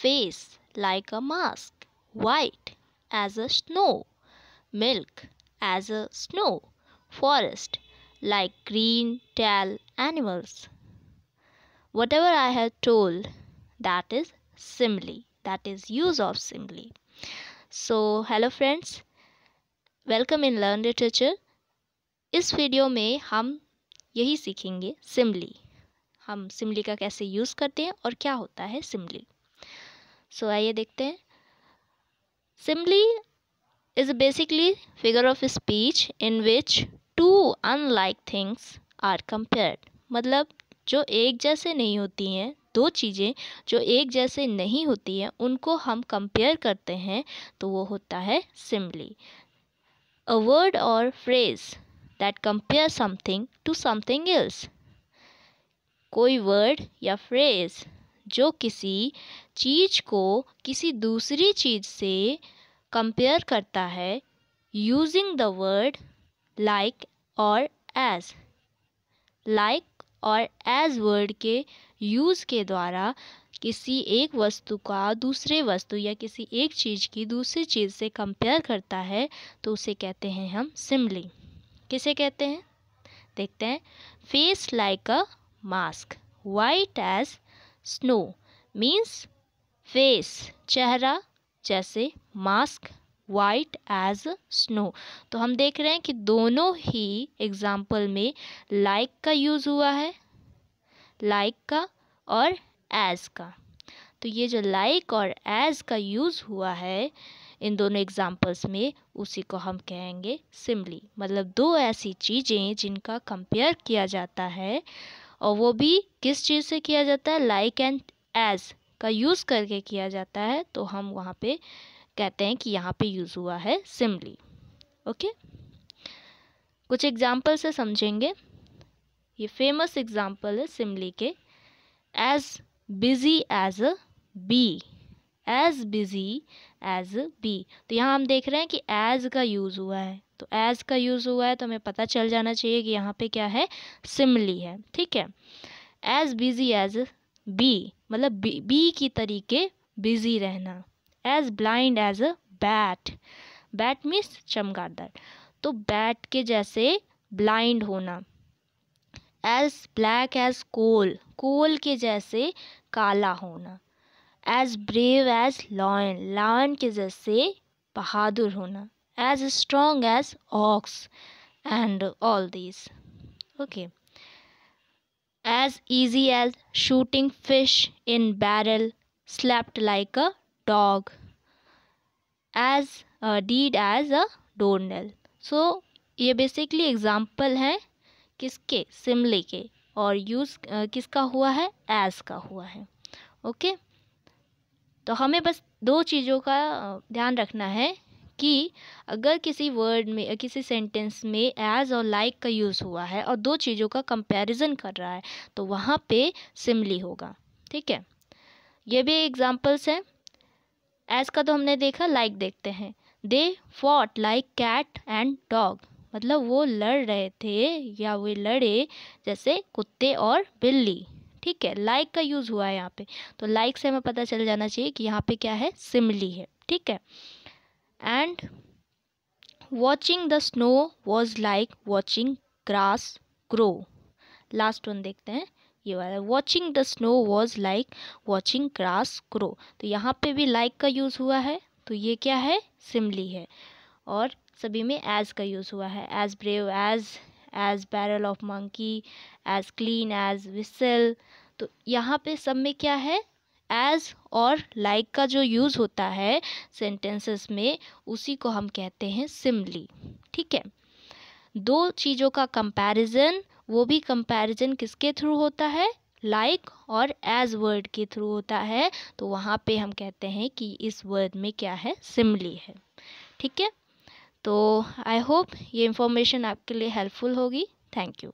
face like a mask, white as a snow, milk as a snow, forest like green tail animals. Whatever I have told, that is simile, that is use of simile. So, hello friends, welcome in learn literature इस video में हम यही सीखेंगे सिमली हम सिमली का कैसे use करते हैं और क्या होता है सिमली सो आइए देखते हैं simile is basically figure of speech in which two unlike things are compared मतलब जो एक जैसे नहीं होती हैं दो चीज़ें जो एक जैसे नहीं होती हैं उनको हम कंपेयर करते हैं तो वो होता है सिम्बली अ वर्ड और phrase that compare something to something else कोई वर्ड या फ्रेज जो किसी चीज़ को किसी दूसरी चीज़ से कंपेयर करता है यूजिंग द वर्ड लाइक और एज लाइक और एज वर्ड के यूज़ के द्वारा किसी एक वस्तु का दूसरे वस्तु या किसी एक चीज़ की दूसरी चीज़ से कंपेयर करता है तो उसे कहते हैं हम सिमली किसे कहते हैं देखते हैं face like a mask white as snow means face चेहरा जैसे मास्क वाइट एज स्नो तो हम देख रहे हैं कि दोनों ही एग्जाम्पल में लाइक like का यूज़ हुआ है लाइक like का और एज का तो ये जो लाइक like और एज का यूज़ हुआ है इन दोनों एग्जाम्पल्स में उसी को हम कहेंगे सिमली मतलब दो ऐसी चीज़ें जिनका कंपेयर किया जाता है और वो भी किस चीज़ से किया जाता है लाइक एंड एज का यूज़ करके किया जाता है तो हम वहाँ पे कहते हैं कि यहाँ पे यूज़ हुआ है सिमली ओके कुछ एग्जाम्पल से समझेंगे ये फेमस एग्जाम्पल है सिमली के as busy as a bee as busy as bee तो यहाँ हम देख रहे हैं कि एज का यूज़ हुआ है तो एज का यूज़ हुआ है तो हमें पता चल जाना चाहिए कि यहाँ पे क्या है सिमली है ठीक है एज बिजी एज बी मतलब बी, बी की तरीके बिजी रहना as blind as a bat bat means चमगादड़ तो बैट के जैसे ब्लाइंड होना as black as coal coal के जैसे काला होना as brave as lion lion के जैसे बहादुर होना as strong as ox and all this okay as easy as shooting fish in barrel slapped like a dog as dead as a डोरनेल so ये basically example हैं किसके सिमले के और use uh, किसका हुआ है एज का हुआ है ओके okay? तो हमें बस दो चीज़ों का ध्यान रखना है कि अगर किसी वर्ड में किसी सेंटेंस में एज और लाइक का यूज़ हुआ है और दो चीज़ों का कंपैरिजन कर रहा है तो वहाँ पे सिमली होगा ठीक है ये भी एग्जांपल्स हैं एज का तो हमने देखा लाइक like देखते हैं they fought like cat and dog मतलब वो लड़ रहे थे या वे लड़े जैसे कुत्ते और बिल्ली ठीक है लाइक का यूज़ हुआ है यहाँ पे तो लाइक से हमें पता चल जाना चाहिए कि यहाँ पे क्या है सिमली है ठीक है and watching the snow was like watching grass grow last one देखते हैं ये वाला watching the snow was like watching grass grow तो यहाँ पे भी लाइक का यूज़ हुआ है तो ये क्या है सिमली है और सभी में एज का यूज़ हुआ है as brave as as barrel of monkey as clean as whistle तो यहाँ पे सब में क्या है एज और लाइक like का जो यूज़ होता है सेंटेंसेस में उसी को हम कहते हैं सिमली ठीक है दो चीज़ों का कंपैरिजन वो भी कंपैरिजन किसके थ्रू होता है लाइक like और एज वर्ड के थ्रू होता है तो वहाँ पे हम कहते हैं कि इस वर्ड में क्या है सिमली है ठीक है तो आई होप ये इन्फॉर्मेशन आपके लिए हेल्पफुल होगी थैंक यू